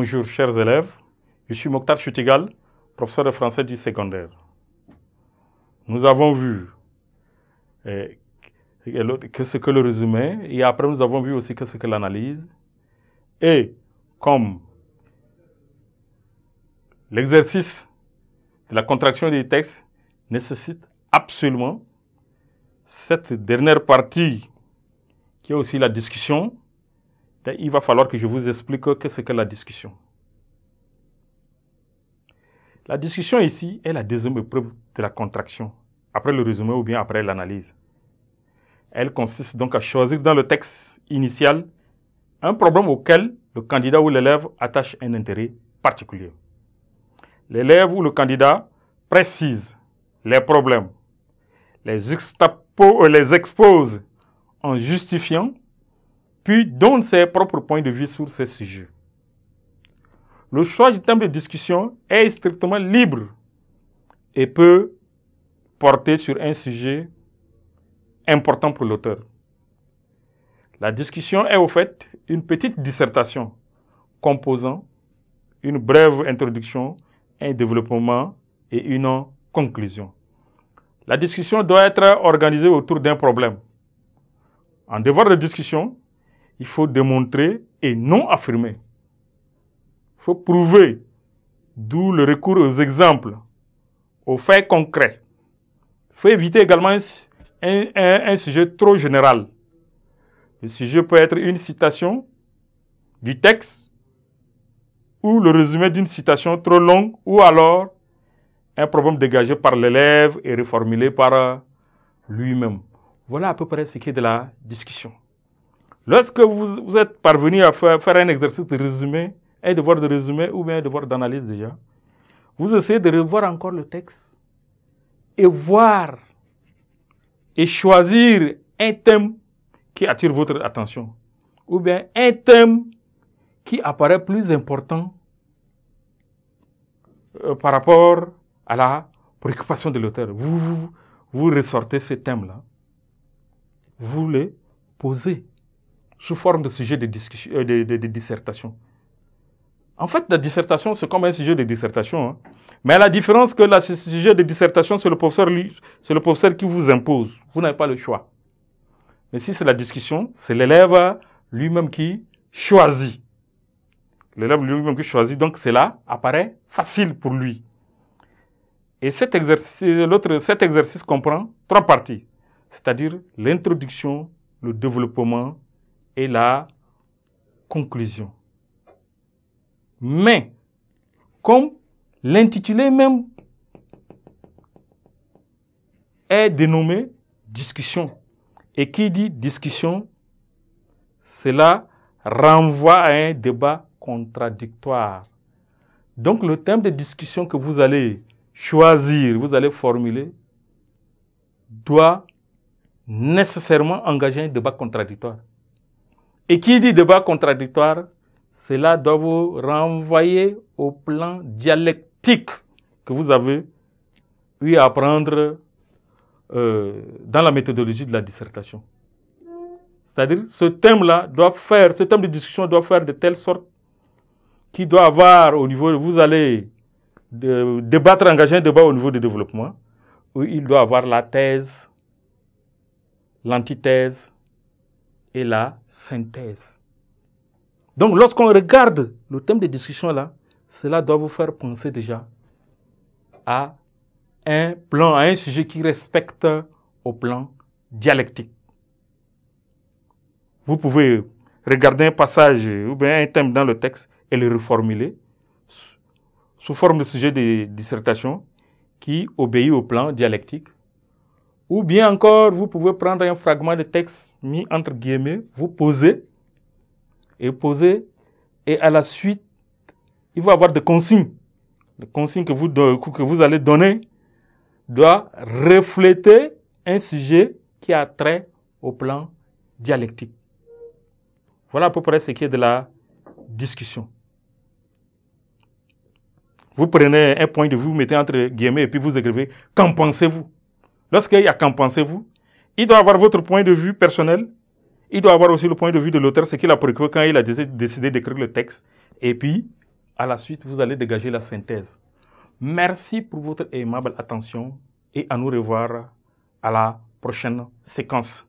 Bonjour chers élèves, je suis Mokhtar Chutigal, professeur de français du secondaire. Nous avons vu eh, que ce que le résumé, et après nous avons vu aussi que ce que l'analyse. Et comme l'exercice de la contraction du texte nécessite absolument cette dernière partie qui est aussi la discussion, il va falloir que je vous explique qu'est-ce que la discussion. La discussion ici est la deuxième épreuve de la contraction, après le résumé ou bien après l'analyse. Elle consiste donc à choisir dans le texte initial un problème auquel le candidat ou l'élève attache un intérêt particulier. L'élève ou le candidat précise les problèmes, les expose en justifiant puis donne ses propres points de vue sur ces sujets. Le choix du thème de discussion est strictement libre et peut porter sur un sujet important pour l'auteur. La discussion est au fait une petite dissertation composant une brève introduction, un développement et une conclusion. La discussion doit être organisée autour d'un problème. En devoir de discussion, il faut démontrer et non affirmer. Il faut prouver, d'où le recours aux exemples, aux faits concrets. Il faut éviter également un, sujet trop général. Le sujet peut être une citation du texte ou le résumé d'une citation trop longue ou alors un problème dégagé par l'élève et reformulé par euh, lui-même. Voilà à peu près ce qui est de la discussion. Lorsque vous, êtes parvenu à faire, un exercice de résumé, un devoir de résumé ou bien un devoir d'analyse déjà, vous essayez de revoir encore le texte et voir et choisir un thème qui attire votre attention ou bien un thème qui apparaît plus important euh, par rapport à la préoccupation de l'auteur. Vous, vous, vous ressortez ce thème-là, vous le posez sous forme de sujet de, discussion, euh, de, de, dissertation. En fait, la dissertation, c'est comme un sujet de dissertation. Hein. Mais à la différence que le sujet de dissertation, c'est le professeur, c'est le professeur qui vous impose. Vous n'avez pas le choix. Mais si c'est la discussion, c'est l'élève lui-même qui choisit. L'élève lui-même qui choisit, donc cela apparaît facile pour lui. Et cet exercice, l'autre, cet exercice comprend trois parties, c'est-à-dire l'introduction, le développement et la conclusion. Mais, comme l'intitulé même est dénommé discussion, et qui dit discussion, cela renvoie à un débat contradictoire. Donc le thème de discussion que vous allez choisir, vous allez formuler, doit nécessairement engager un débat contradictoire. Et qui dit débat contradictoire, cela doit vous renvoyer au plan dialectique que vous avez eu à apprendre euh, dans la méthodologie de la dissertation. C'est-à-dire, ce thème-là doit faire, ce thème de discussion doit faire de telle sorte qu'il doit avoir au niveau, vous allez débattre, engager un débat au niveau du développement, où il doit avoir la thèse, l'antithèse, la synthèse. Donc lorsqu'on regarde le thème de discussion là, cela doit vous faire penser déjà à un plan, à un sujet qui respecte au plan dialectique. Vous pouvez regarder un passage ou bien un thème dans le texte et le reformuler sous forme de sujet de dissertation qui obéit au plan dialectique ou bien encore, vous pouvez prendre un fragment de texte mis entre guillemets, vous posez, et posez, et à la suite, il va y avoir des consignes. Les consignes que vous, que vous allez donner doivent refléter un sujet qui a trait au plan dialectique. Voilà à peu près ce qui est de la discussion. Vous prenez un point de vue, vous mettez entre guillemets et puis vous écrivez Qu'en pensez-vous Lorsqu'il y a qu'en pensez-vous, il doit avoir votre point de vue personnel, il doit avoir aussi le point de vue de l'auteur, ce qu'il a préoccupé quand il a décidé d'écrire le texte. Et puis, à la suite, vous allez dégager la synthèse. Merci pour votre aimable attention et à nous revoir à la prochaine séquence.